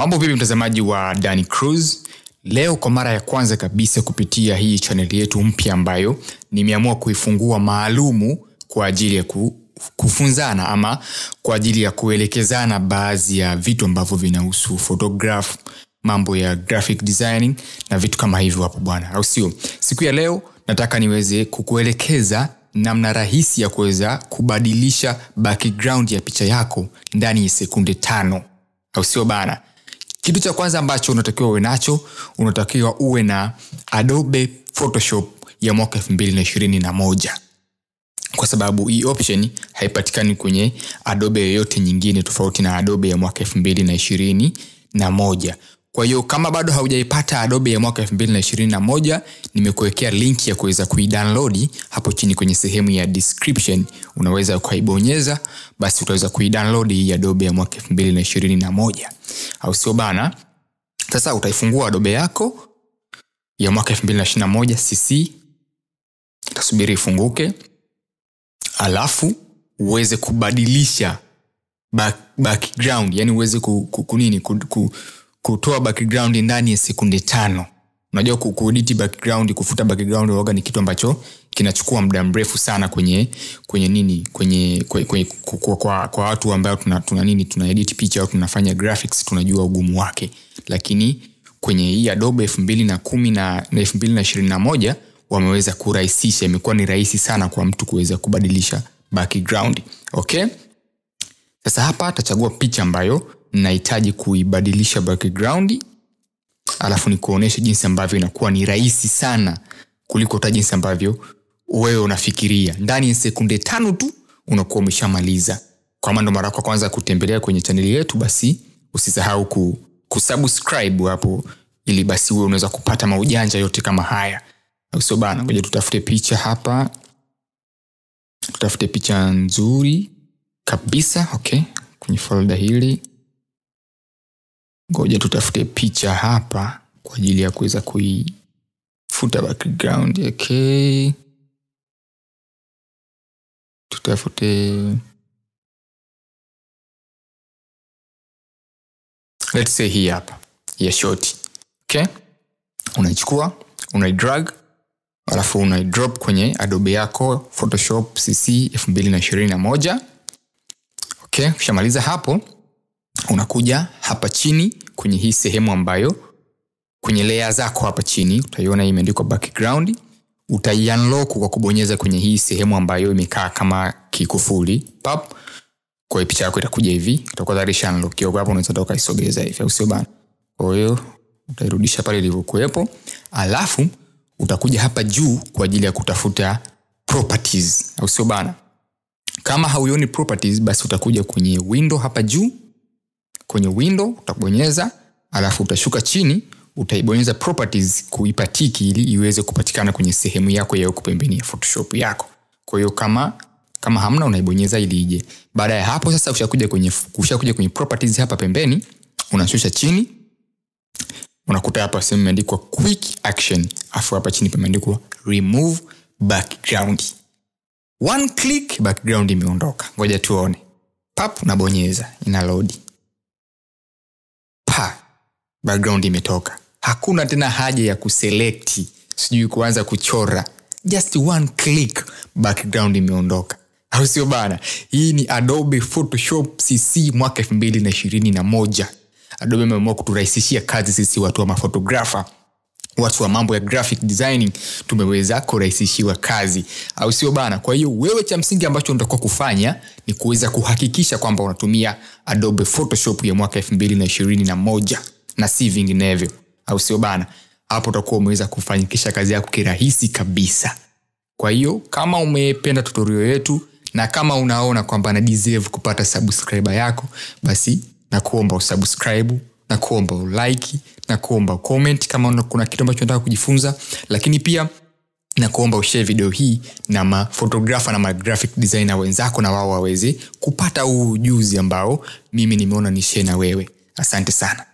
mambo vipi mtazamaji wa dani cruz leo kwa mara ya kwanza kabisa kupitia hii chaneli yetu mpya ambayo nimeamua kuifungua maalumu kwa ajili ya ku, kufunzana ama kwa ajili ya kuelekezana baadhi ya vitu ambavyo vinahusu photograph mambo ya graphic designing na vitu kama hivyo hapo bwana au sio siku ya leo nataka niweze kukuelekeza namna rahisi ya kuweza kubadilisha background ya picha yako ndani ya sekunde tano au sio bana kitu cha kwanza ambacho unatakiwa uwe nacho unatakiwa uwe na adobe photoshop ya mwaka elfu mbili na na ishirini moja kwa sababu hii option haipatikani kwenye adobe yoyote nyingine tofauti na adobe ya mwaka elfu mbili na na ishirini moja kwa hiyo kama bado haujaipata adobe ya mwaka 221 nimekuwekea linki ya kuweza kuidanlodi hapo chini kwenye sehemu ya description unaweza ukaibonyeza basi utaweza kuidanlodi hii adobe ya mwaka 221 au sio bana sasa utaifungua adobe yako ya mwaka 221 cc utasubiri ifunguke alafu uweze kubadilisha back, background yani uweze kunini ku, ku, ku, ku kutoa background ndani ya sekunde tano unajua kuoditi background kufuta background waga ni kitu ambacho kinachukua muda mrefu sana kwenye kwenye nini kwenye, kwenye, kwenye kwa, kwa, kwa watu ambao tuna, tuna nini tunaedit picha au tunafanya graphics tunajua ugumu wake lakini kwenye hii adobe elfu mbili na kumi na elfu mbili na ishirini na moja wameweza kurahisisha imekuwa ni rahisi sana kwa mtu kuweza kubadilisha background okay sasa hapa atachagua picha ambayo nahitaji kuibadilisha background alafu nikuonyeshe jinsi ambavyo inakuwa ni rahisi sana kuliko ta jinsi ambavyo wewe unafikiria ndani ya sekunde tano tu unakuwa umeshamaliza kama ndo mara yako kwanza kutembelea kwenye chaneli yetu basi usisahau ku, kusubscribe hapo ili basi huwe unaweza kupata maujanja yote kama haya sio bana moja tutafute picha hapa tutafute picha nzuri kabisa okay kwenye folda hili ngoja tutafute picha hapa kwa ajili ya kuweza kuifuta background okay tutafute let's say hii hapa ya shoti okay unaichukua unaidrag alafu unaidrop kwenye adobe yako photoshop cc 221 okay ukishamaliza hapo unakuja hapa chini kwenye hii sehemu ambayo kwenye lea zako hapa chini utaiona imeandikwa background utaiunlock kwa kubonyeza kwenye hii sehemu ambayo imekaa kama kikufuli pap kwa hiyo picha yako itakuja hivi utakuwa tayari ishaunlockiwa kwa hapo unaweza toka isogeza hivi au sio bana kwa hiyo utairudisha pale ilivyokuwepo alafu utakuja hapa juu kwa ajili ya kutafuta properties au sio bana kama hauioni properties basi utakuja kwenye window hapa juu kwenye window utabonyeza alafu utashuka chini utaibonyeza properties kuipa tiki ili iweze kupatikana kwenye sehemu yako ya huko pembeni ya photoshop yako kwa hiyo kama kama hamna unaibonyeza ili ije baada ya hapo sasa ushakuja kwenye ushakuja kwenye properties hapa pembeni unashusha chini unakuta hapa sehemu imeandikwa quick action afu hapa chini pameandikwa remove background one click background imeondoka ngoja tuone pap nabonyeza ina lodi background imetoka hakuna tena haja ya kuselekti sijui kuanza kuchora just one click background imeondoka au sio bana hii ni adobe photoshop cc mwaka elfu mbili na na ishirini moja adobe ameamua kuturahisishia kazi sisi watu wa mafotografa watu wa mambo ya graphic designing tumeweza kurahisishiwa kazi au sio bana kwa hiyo wewe cha msingi ambacho unatakiwa kufanya ni kuweza kuhakikisha kwamba unatumia adobe photoshop ya mwaka elfu mbili na na ishirini moja na si vinginevyo au sio bana hapo utakuwa umeweza kufanikisha kazi yako kirahisi kabisa kwa hiyo kama umependa tutorio yetu na kama unaona kwamba na deserve kupata subscriber yako basi nakuomba usubscribe nakuomba ulike nakuomba kuomba comment kama kuna kitu ambacho nataka kujifunza lakini pia nakuomba ushee video hii na mafotografa na magraphic designer wenzako na wao waweze kupata huu ujuzi ambao mimi nimeona nishee na wewe asante sana